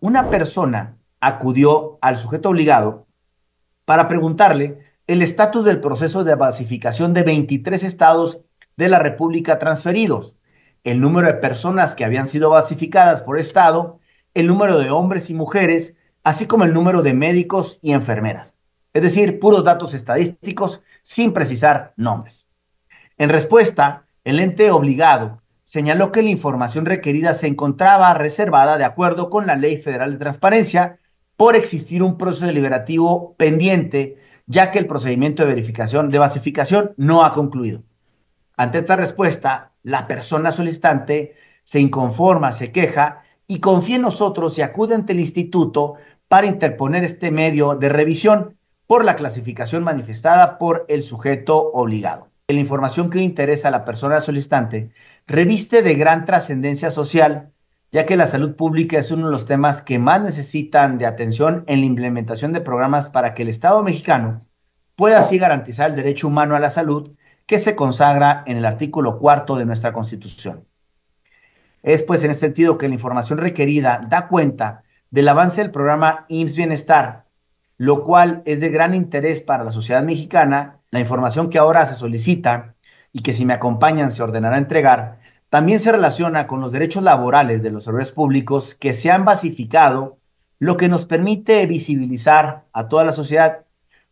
una persona acudió al sujeto obligado para preguntarle el estatus del proceso de basificación de 23 estados de la República transferidos, el número de personas que habían sido basificadas por estado, el número de hombres y mujeres, así como el número de médicos y enfermeras. Es decir, puros datos estadísticos sin precisar nombres. En respuesta, el ente obligado señaló que la información requerida se encontraba reservada de acuerdo con la Ley Federal de Transparencia por existir un proceso deliberativo pendiente, ya que el procedimiento de verificación de basificación no ha concluido. Ante esta respuesta, la persona solicitante se inconforma, se queja y confía en nosotros y acude ante el instituto para interponer este medio de revisión por la clasificación manifestada por el sujeto obligado la información que interesa a la persona solicitante reviste de gran trascendencia social, ya que la salud pública es uno de los temas que más necesitan de atención en la implementación de programas para que el Estado mexicano pueda así garantizar el derecho humano a la salud que se consagra en el artículo cuarto de nuestra Constitución. Es pues en este sentido que la información requerida da cuenta del avance del programa IMSS Bienestar, lo cual es de gran interés para la sociedad mexicana la información que ahora se solicita y que si me acompañan se ordenará entregar, también se relaciona con los derechos laborales de los servidores públicos que se han basificado, lo que nos permite visibilizar a toda la sociedad,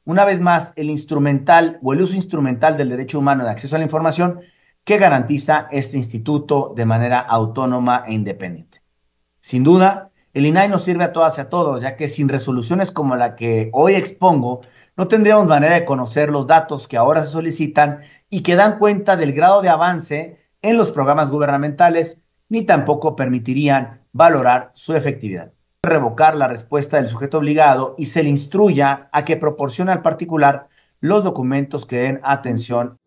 una vez más, el instrumental o el uso instrumental del derecho humano de acceso a la información que garantiza este instituto de manera autónoma e independiente. Sin duda, el INAI nos sirve a todas y a todos, ya que sin resoluciones como la que hoy expongo, no tendríamos manera de conocer los datos que ahora se solicitan y que dan cuenta del grado de avance en los programas gubernamentales, ni tampoco permitirían valorar su efectividad. Revocar la respuesta del sujeto obligado y se le instruya a que proporcione al particular los documentos que den atención